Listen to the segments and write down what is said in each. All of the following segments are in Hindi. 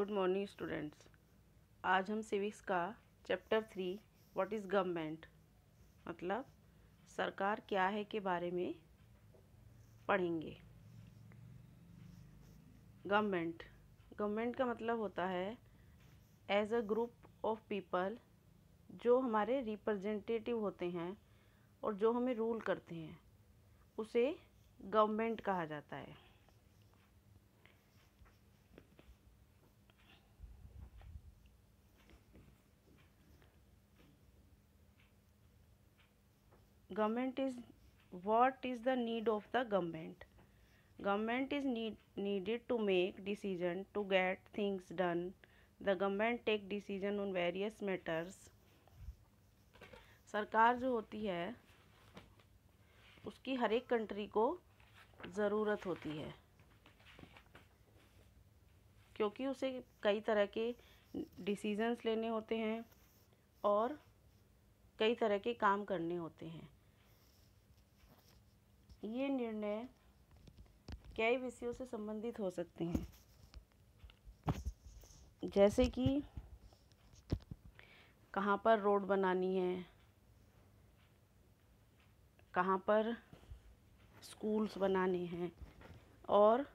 गुड मॉर्निंग स्टूडेंट्स आज हम सिविक्स का chapter three what is government मतलब सरकार क्या है के बारे में पढ़ेंगे गवर्नमेंट गवर्नमेंट का मतलब होता है as a group of people जो हमारे रिप्रेजेंटेटिव होते हैं और जो हमें रूल करते हैं उसे गवर्नमेंट कहा जाता है government is what is the need of the government government is need, needed to make decision to get things done the government take decision on various matters सरकार जो होती है उसकी हर एक कंट्री को ज़रूरत होती है क्योंकि उसे कई तरह के डिसीजंस लेने होते हैं और कई तरह के काम करने होते हैं ये निर्णय कई विषयों से संबंधित हो सकते हैं जैसे कि कहाँ पर रोड बनानी है कहाँ पर स्कूल्स बनाने हैं और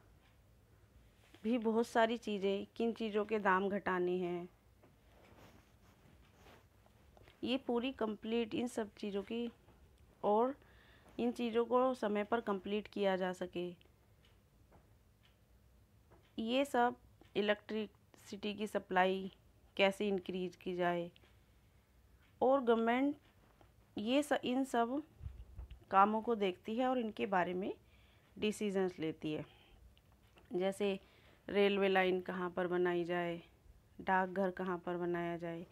भी बहुत सारी चीज़ें किन चीज़ों के दाम घटाने हैं ये पूरी कंप्लीट इन सब चीज़ों की और इन चीज़ों को समय पर कंप्लीट किया जा सके ये सब इलेक्ट्रिसिटी की सप्लाई कैसे इंक्रीज की जाए और गवर्नमेंट ये स, इन सब कामों को देखती है और इनके बारे में डिसीजंस लेती है जैसे रेलवे लाइन कहाँ पर बनाई जाए डाकघर कहाँ पर बनाया जाए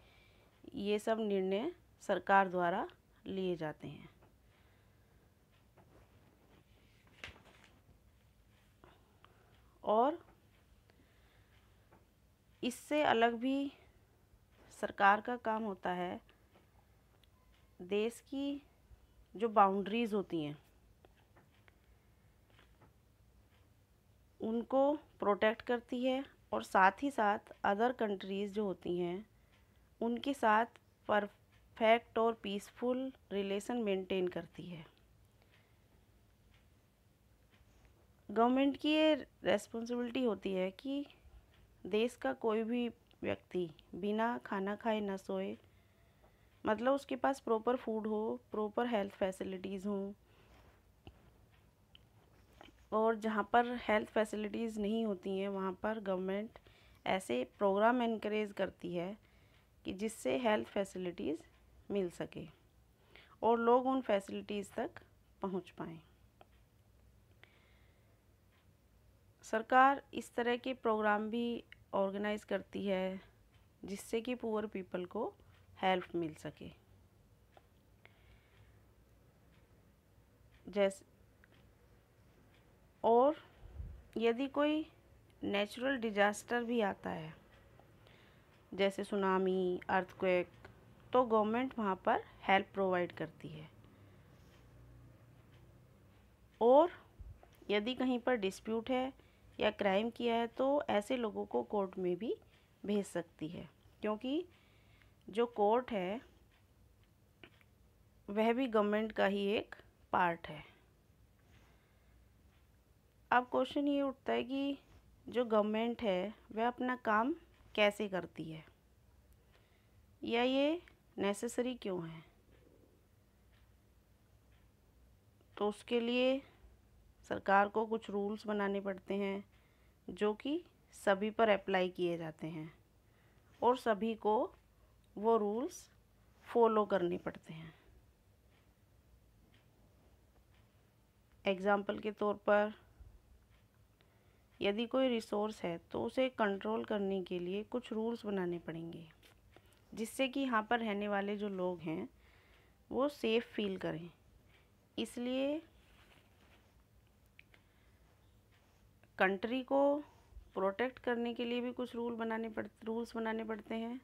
ये सब निर्णय सरकार द्वारा लिए जाते हैं और इससे अलग भी सरकार का काम होता है देश की जो बाउंड्रीज़ होती हैं उनको प्रोटेक्ट करती है और साथ ही साथ अदर कंट्रीज़ जो होती हैं उनके साथ परफेक्ट और पीसफुल रिलेशन मेंटेन करती है गवर्नमेंट की ये रेस्पॉन्सिबिलिटी होती है कि देश का कोई भी व्यक्ति बिना खाना खाए ना सोए मतलब उसके पास प्रॉपर फूड हो प्रॉपर हेल्थ फैसिलिटीज़ हों और जहाँ पर हेल्थ फैसिलिटीज़ नहीं होती हैं वहाँ पर गवर्नमेंट ऐसे प्रोग्राम इनक्रेज करती है कि जिससे हेल्थ फैसिलिटीज़ मिल सके और लोग उन फैसिलिटीज़ तक पहुँच पाएँ सरकार इस तरह के प्रोग्राम भी ऑर्गेनाइज़ करती है जिससे कि पुअर पीपल को हेल्प मिल सके जैसे और यदि कोई नेचुरल डिजास्टर भी आता है जैसे सुनामी अर्थक्वेक तो गवर्नमेंट वहाँ पर हेल्प प्रोवाइड करती है और यदि कहीं पर डिस्प्यूट है या क्राइम किया है तो ऐसे लोगों को कोर्ट में भी भेज सकती है क्योंकि जो कोर्ट है वह भी गवर्नमेंट का ही एक पार्ट है अब क्वेश्चन ये उठता है कि जो गवर्नमेंट है वह अपना काम कैसे करती है या ये नेसेसरी क्यों है तो उसके लिए सरकार को कुछ रूल्स बनाने पड़ते हैं जो कि सभी पर अप्लाई किए जाते हैं और सभी को वो रूल्स फॉलो करने पड़ते हैं एग्ज़ाम्पल के तौर पर यदि कोई रिसोर्स है तो उसे कंट्रोल करने के लिए कुछ रूल्स बनाने पड़ेंगे जिससे कि यहाँ पर रहने वाले जो लोग हैं वो सेफ़ फील करें इसलिए कंट्री को प्रोटेक्ट करने के लिए भी कुछ रूल बनाने पड़ते रूल्स बनाने पड़ते हैं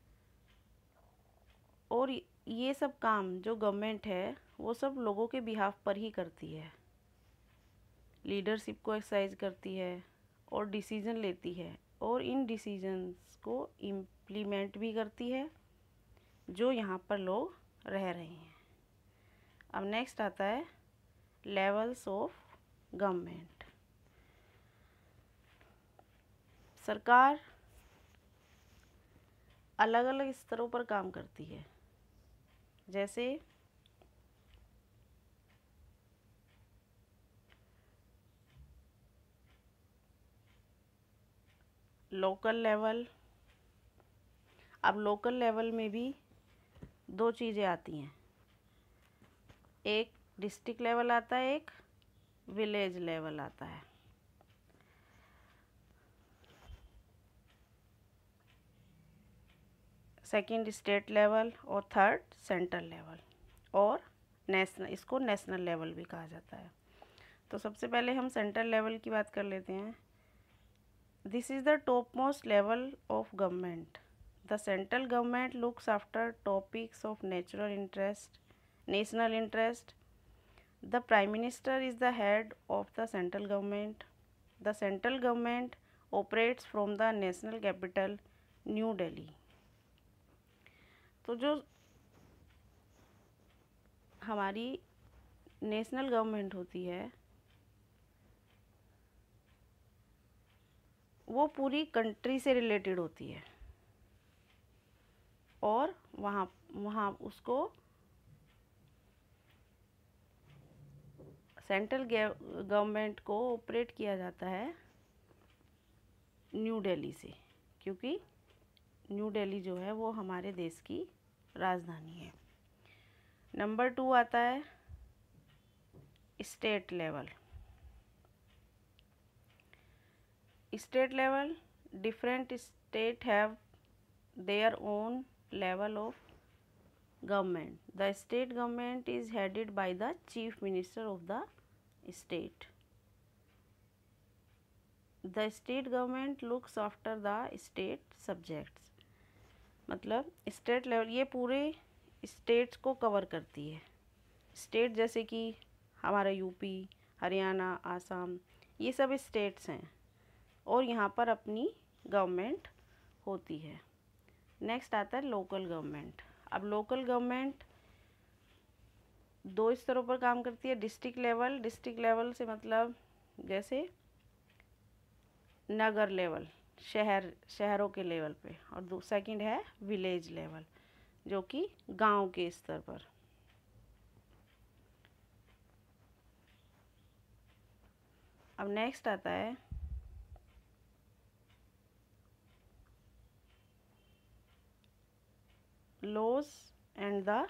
और ये सब काम जो गवर्नमेंट है वो सब लोगों के बिहाफ पर ही करती है लीडरशिप को एक्सरसाइज करती है और डिसीज़न लेती है और इन डिसीजंस को इम्प्लीमेंट भी करती है जो यहाँ पर लोग रह रहे हैं अब नेक्स्ट आता है लेवल्स ऑफ गवर्नमेंट सरकार अलग अलग स्तरों पर काम करती है जैसे लोकल लेवल अब लोकल लेवल में भी दो चीज़ें आती हैं एक डिस्ट्रिक्ट लेवल आता है एक विलेज लेवल आता है सेकंड स्टेट लेवल और थर्ड सेंट्रल लेवल और नेशनल इसको नेशनल लेवल भी कहा जाता है तो सबसे पहले हम सेंट्रल लेवल की बात कर लेते हैं this is the top most level of government the central government looks after topics of natural interest national interest the prime minister is the head of the central government the central government operates from the national capital new Delhi तो जो हमारी नेशनल गवर्नमेंट होती है वो पूरी कंट्री से रिलेटेड होती है और वहाँ वहाँ उसको सेंट्रल गवर्नमेंट को ऑपरेट किया जाता है न्यू दिल्ली से क्योंकि न्यू दिल्ली जो है वो हमारे देश की राजधानी है नंबर टू आता है state level state level different state have their own level of government the state government is headed by the chief minister of the state the state government looks after the state subjects मतलब स्टेट लेवल ये पूरे स्टेट्स को कवर करती है स्टेट जैसे कि हमारा यूपी हरियाणा आसाम ये सब स्टेट्स हैं और यहाँ पर अपनी गवर्नमेंट होती है नेक्स्ट आता है लोकल गवर्नमेंट अब लोकल गवर्नमेंट दो स्तरों पर काम करती है डिस्ट्रिक्ट लेवल डिस्ट्रिक्ट लेवल से मतलब जैसे नगर लेवल शहर शहरों के लेवल पे और सेकंड है विलेज लेवल जो कि गांव के स्तर पर अब नेक्स्ट आता है laws and the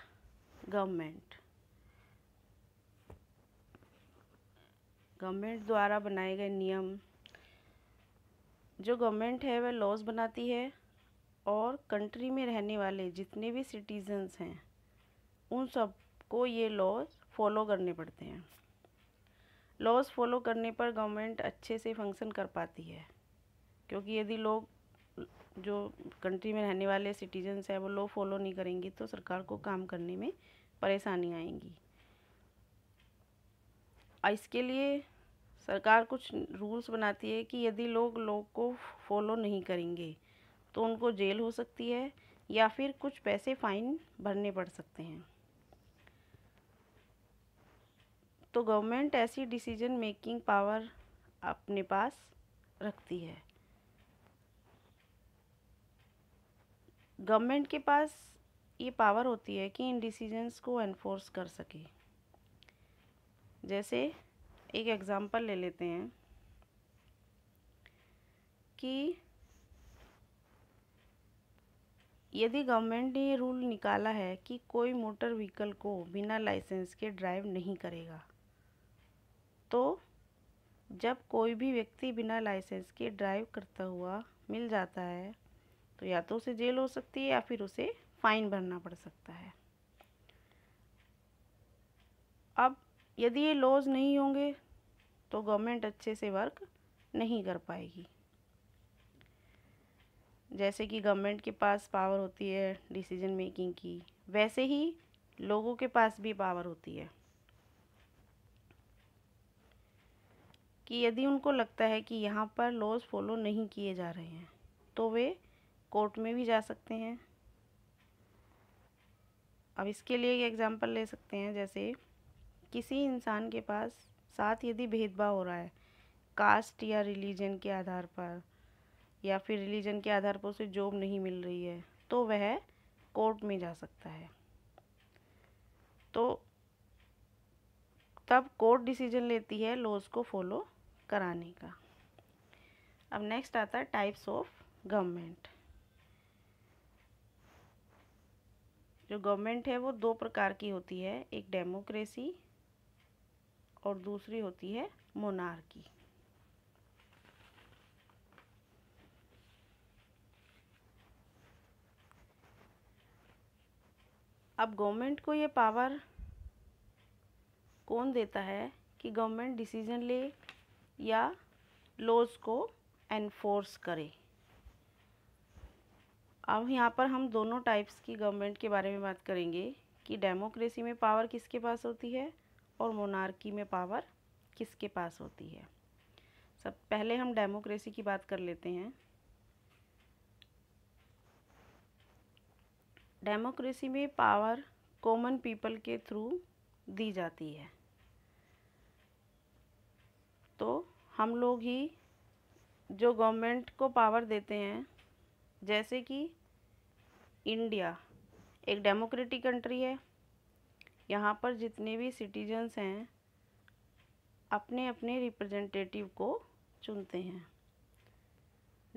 government government द्वारा बनाए गए नियम जो गवर्नमेंट है वह लॉज बनाती है और कंट्री में रहने वाले जितने भी सिटीजन्स हैं उन सबको ये लॉज फॉलो करने पड़ते हैं लॉज फॉलो करने पर गवर्नमेंट अच्छे से फंक्शन कर पाती है क्योंकि यदि लोग जो कंट्री में रहने वाले सिटीजन्स हैं वो लॉ फॉलो नहीं करेंगी तो सरकार को काम करने में परेशानी आएंगी इसके लिए सरकार कुछ रूल्स बनाती है कि यदि लोग लोग को फॉलो नहीं करेंगे तो उनको जेल हो सकती है या फिर कुछ पैसे फाइन भरने पड़ सकते हैं तो गवर्नमेंट ऐसी डिसीजन मेकिंग पावर अपने पास रखती है गवर्नमेंट के पास ये पावर होती है कि इन डिसीजंस को एनफोर्स कर सके जैसे एक एग्ज़ाम्पल ले लेते हैं कि यदि गवर्नमेंट ने ये रूल निकाला है कि कोई मोटर व्हीकल को बिना लाइसेंस के ड्राइव नहीं करेगा तो जब कोई भी व्यक्ति बिना लाइसेंस के ड्राइव करता हुआ मिल जाता है तो या तो उसे जेल हो सकती है या फिर उसे फ़ाइन भरना पड़ सकता है अब यदि ये लॉज नहीं होंगे तो गवर्नमेंट अच्छे से वर्क नहीं कर पाएगी जैसे कि गवर्नमेंट के पास पावर होती है डिसीजन मेकिंग की वैसे ही लोगों के पास भी पावर होती है कि यदि उनको लगता है कि यहाँ पर लॉज फॉलो नहीं किए जा रहे हैं तो वे कोर्ट में भी जा सकते हैं अब इसके लिए एग्जांपल एग्ज़ाम्पल ले सकते हैं जैसे किसी इंसान के पास साथ यदि भेदभाव हो रहा है कास्ट या रिलीजन के आधार पर या फिर रिलीजन के आधार पर उसे जॉब नहीं मिल रही है तो वह कोर्ट में जा सकता है तो तब कोर्ट डिसीजन लेती है लॉज को फॉलो कराने का अब नेक्स्ट आता है टाइप्स ऑफ गवर्नमेंट जो गवर्नमेंट है वो दो प्रकार की होती है एक डेमोक्रेसी और दूसरी होती है मोनार की अब गवर्नमेंट को ये पावर कौन देता है कि गवर्नमेंट डिसीजन ले या लॉज को एनफोर्स करे अब यहाँ पर हम दोनों टाइप्स की गवर्नमेंट के बारे में बात करेंगे कि डेमोक्रेसी में पावर किसके पास होती है और मोनार्की में पावर किसके पास होती है सब पहले हम डेमोक्रेसी की बात कर लेते हैं डेमोक्रेसी में पावर कॉमन पीपल के थ्रू दी जाती है तो हम लोग ही जो गवर्नमेंट को पावर देते हैं जैसे कि इंडिया एक डेमोक्रेटिक कंट्री है यहाँ पर जितने भी सिटीजन्स हैं अपने अपने रिप्रेजेंटेटिव को चुनते हैं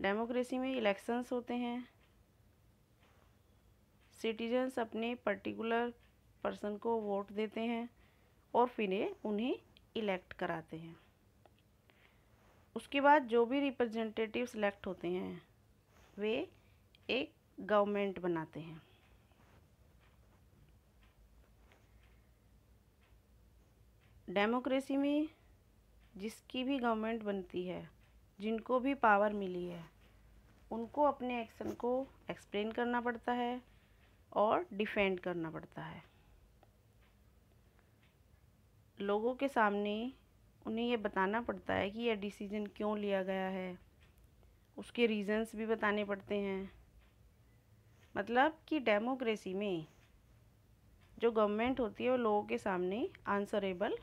डेमोक्रेसी में इलेक्शंस होते हैं सिटीजन्स अपने पर्टिकुलर पर्सन को वोट देते हैं और फिर उन्हें इलेक्ट कराते हैं उसके बाद जो भी रिप्रेजेंटेटिव सिलेक्ट होते हैं वे एक गवर्नमेंट बनाते हैं डेमोक्रेसी में जिसकी भी गवर्नमेंट बनती है जिनको भी पावर मिली है उनको अपने एक्शन को एक्सप्लेन करना पड़ता है और डिफेंड करना पड़ता है लोगों के सामने उन्हें यह बताना पड़ता है कि यह डिसीज़न क्यों लिया गया है उसके रीज़न्स भी बताने पड़ते हैं मतलब कि डेमोक्रेसी में जो गवर्नमेंट होती है वो लोगों के सामने आंसरेबल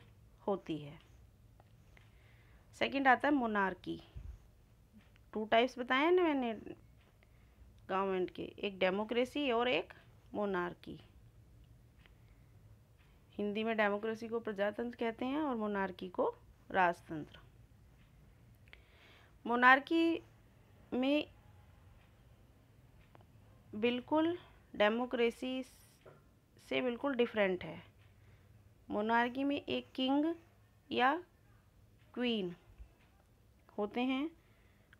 होती है सेकंड आता है मोनार्की टू टाइप्स बताए ना मैंने गवर्नमेंट के एक डेमोक्रेसी और एक मोनार्की हिंदी में डेमोक्रेसी को प्रजातंत्र कहते हैं और मोनार्की को राजतंत्र मोनार्की में बिल्कुल डेमोक्रेसी से बिल्कुल डिफरेंट है मोनार्की में एक किंग या क्वीन होते हैं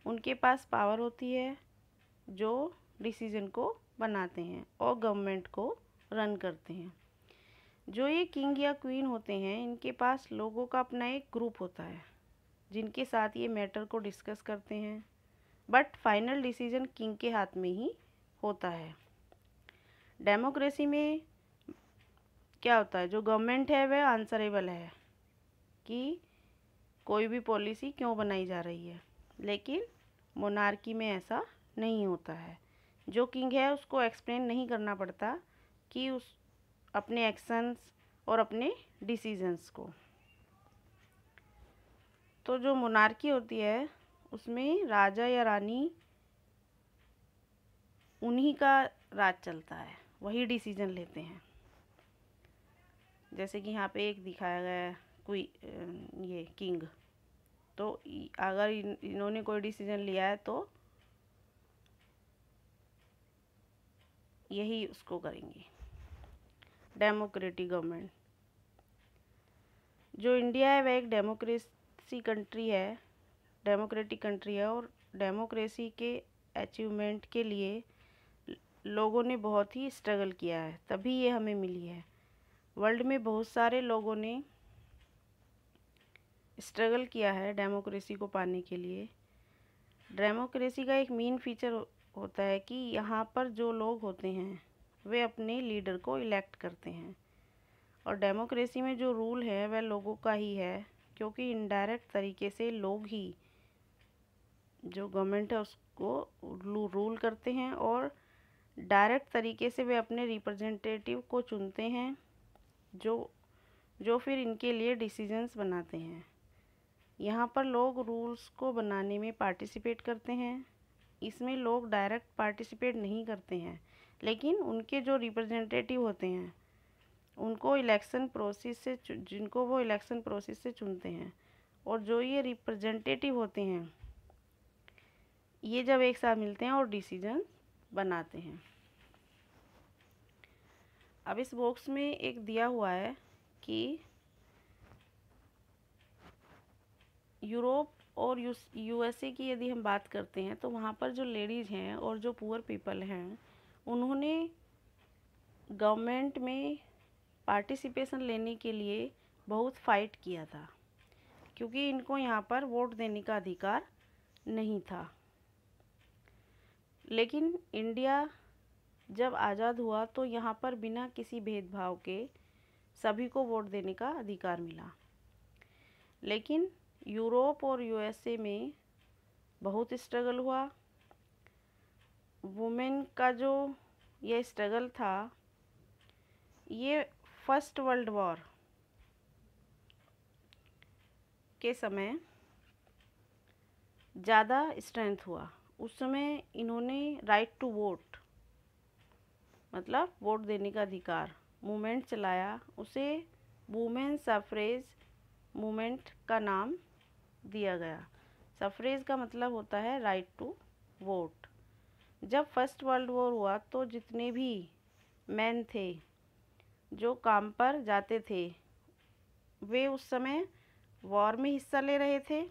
उनके पास पावर होती है जो डिसीजन को बनाते हैं और गवर्नमेंट को रन करते हैं जो ये किंग या क्वीन होते हैं इनके पास लोगों का अपना एक ग्रुप होता है जिनके साथ ये मैटर को डिस्कस करते हैं बट फाइनल डिसीजन किंग के हाथ में ही होता है डेमोक्रेसी में क्या होता है जो गवर्नमेंट है वह आंसरेबल है कि कोई भी पॉलिसी क्यों बनाई जा रही है लेकिन मोनार्की में ऐसा नहीं होता है जो किंग है उसको एक्सप्लेन नहीं करना पड़ता कि उस अपने एक्शंस और अपने डिसीजंस को तो जो मोनार्की होती है उसमें राजा या रानी उन्हीं का राज चलता है वही डिसीजन लेते हैं जैसे कि यहाँ पे एक दिखाया गया है कोई ये किंग तो अगर इन, इन्होंने कोई डिसीजन लिया है तो यही उसको करेंगे डेमोक्रेटिक गवर्नमेंट जो इंडिया है वह एक डेमोक्रेसी कंट्री है डेमोक्रेटिक कंट्री है और डेमोक्रेसी के अचीवमेंट के लिए लोगों ने बहुत ही स्ट्रगल किया है तभी ये हमें मिली है वर्ल्ड में बहुत सारे लोगों ने स्ट्रगल किया है डेमोक्रेसी को पाने के लिए डेमोक्रेसी का एक मेन फीचर होता है कि यहाँ पर जो लोग होते हैं वे अपने लीडर को इलेक्ट करते हैं और डेमोक्रेसी में जो रूल है वह लोगों का ही है क्योंकि इनडायरेक्ट तरीके से लोग ही जो गवर्नमेंट है उसको रूल करते हैं और डायरेक्ट तरीके से वे अपने रिप्रेजेंटेटिव को चुनते हैं जो जो फिर इनके लिए डिसीजंस बनाते हैं यहाँ पर लोग रूल्स को बनाने में पार्टिसिपेट करते हैं इसमें लोग डायरेक्ट पार्टिसिपेट नहीं करते हैं लेकिन उनके जो रिप्रेजेंटेटिव होते हैं उनको इलेक्शन प्रोसेस से जिनको वो इलेक्शन प्रोसेस से चुनते हैं और जो ये रिप्रेजेंटेटिव होते हैं ये जब एक साथ मिलते हैं और डिसीजन बनाते हैं अब इस बॉक्स में एक दिया हुआ है कि यूरोप और यूएसए की यदि हम बात करते हैं तो वहाँ पर जो लेडीज़ हैं और जो पुअर पीपल हैं उन्होंने गवर्नमेंट में पार्टिसिपेशन लेने के लिए बहुत फाइट किया था क्योंकि इनको यहाँ पर वोट देने का अधिकार नहीं था लेकिन इंडिया जब आज़ाद हुआ तो यहाँ पर बिना किसी भेदभाव के सभी को वोट देने का अधिकार मिला लेकिन यूरोप और यूएसए में बहुत स्ट्रगल हुआ वुमेन का जो ये स्ट्रगल था ये फर्स्ट वर्ल्ड वॉर के समय ज़्यादा स्ट्रेंथ हुआ उस समय इन्होंने राइट टू वोट मतलब वोट देने का अधिकार मूवमेंट चलाया उसे वुमेन सफरेज मूवमेंट का नाम दिया गया सफरेज का मतलब होता है राइट टू वोट जब फर्स्ट वर्ल्ड वॉर हुआ तो जितने भी मैन थे जो काम पर जाते थे वे उस समय वॉर में हिस्सा ले रहे थे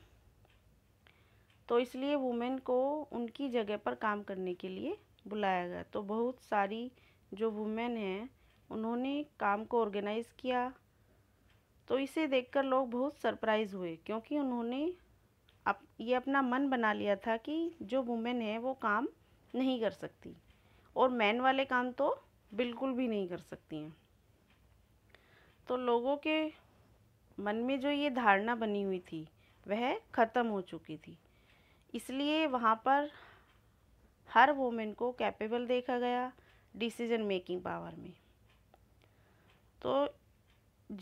तो इसलिए वुमेन को उनकी जगह पर काम करने के लिए बुलाया गया तो बहुत सारी जो वुमेन हैं उन्होंने काम को ऑर्गेनाइज़ किया तो इसे देखकर लोग बहुत सरप्राइज़ हुए क्योंकि उन्होंने अप ये अपना मन बना लिया था कि जो वुमेन है वो काम नहीं कर सकती और मैन वाले काम तो बिल्कुल भी नहीं कर सकती हैं तो लोगों के मन में जो ये धारणा बनी हुई थी वह ख़त्म हो चुकी थी इसलिए वहाँ पर हर वोमेन को कैपेबल देखा गया डिसीजन मेकिंग पावर में तो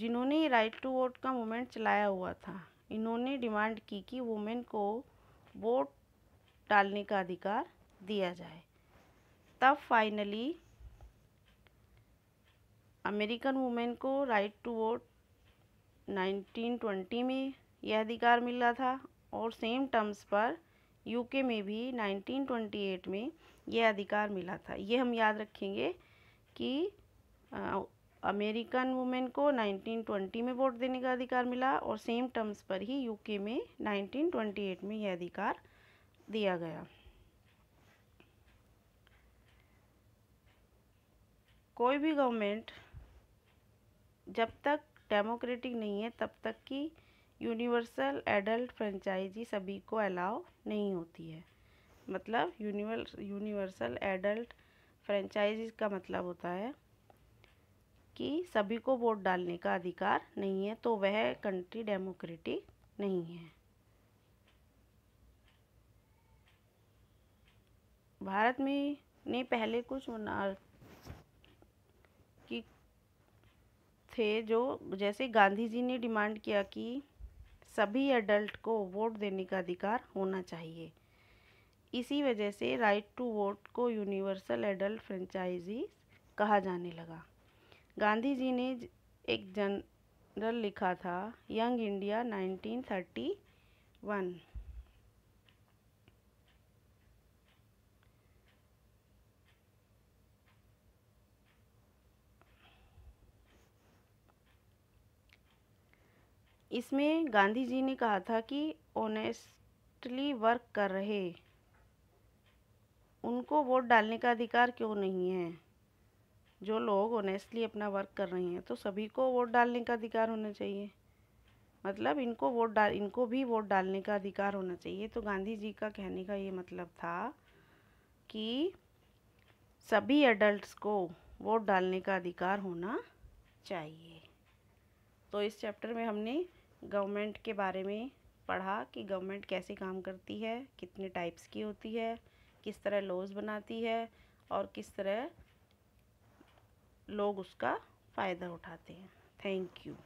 जिन्होंने राइट टू वोट का मूवमेंट चलाया हुआ था इन्होंने डिमांड की कि वुमेन को वोट डालने का अधिकार दिया जाए तब फाइनली अमेरिकन वुमेन को राइट टू वोट 1920 में यह अधिकार मिला था और सेम टर्म्स पर यूके में भी 1928 में यह अधिकार मिला था ये हम याद रखेंगे कि आ, अमेरिकन वुमेन को 1920 में वोट देने का अधिकार मिला और सेम टर्म्स पर ही यूके में 1928 में यह अधिकार दिया गया कोई भी गवर्नमेंट जब तक डेमोक्रेटिक नहीं है तब तक की यूनिवर्सल एडल्ट फ्रेंचाइजी सभी को अलाउ नहीं होती है मतलब यूनिवर्सल एडल्ट फ्रेंचाइजी का मतलब होता है कि सभी को वोट डालने का अधिकार नहीं है तो वह कंट्री डेमोक्रेटिक नहीं है भारत में ने पहले कुछ की थे जो जैसे गांधी जी ने डिमांड किया कि सभी एडल्ट को वोट देने का अधिकार होना चाहिए इसी वजह से राइट टू वोट को यूनिवर्सल एडल्ट फ्रेंचाइजी कहा जाने लगा गांधी जी ने एक जनरल लिखा था यंग इंडिया 1931 इसमें गांधी जी ने कहा था कि ऑनेस्टली वर्क कर रहे उनको वोट डालने का अधिकार क्यों नहीं है जो लोग ऑनेस्टली अपना वर्क कर रहे हैं तो सभी को वोट डालने का अधिकार होना चाहिए मतलब इनको वोट डाल इनको भी वोट डालने का अधिकार होना चाहिए तो गांधी जी का कहने का ये मतलब था कि सभी एडल्ट्स को वोट डालने का अधिकार होना चाहिए तो इस चैप्टर में हमने गवर्नमेंट के बारे में पढ़ा कि गवर्नमेंट कैसे काम करती है कितने टाइप्स की होती है किस तरह लॉज बनाती है और किस तरह लोग उसका फ़ायदा उठाते हैं थैंक यू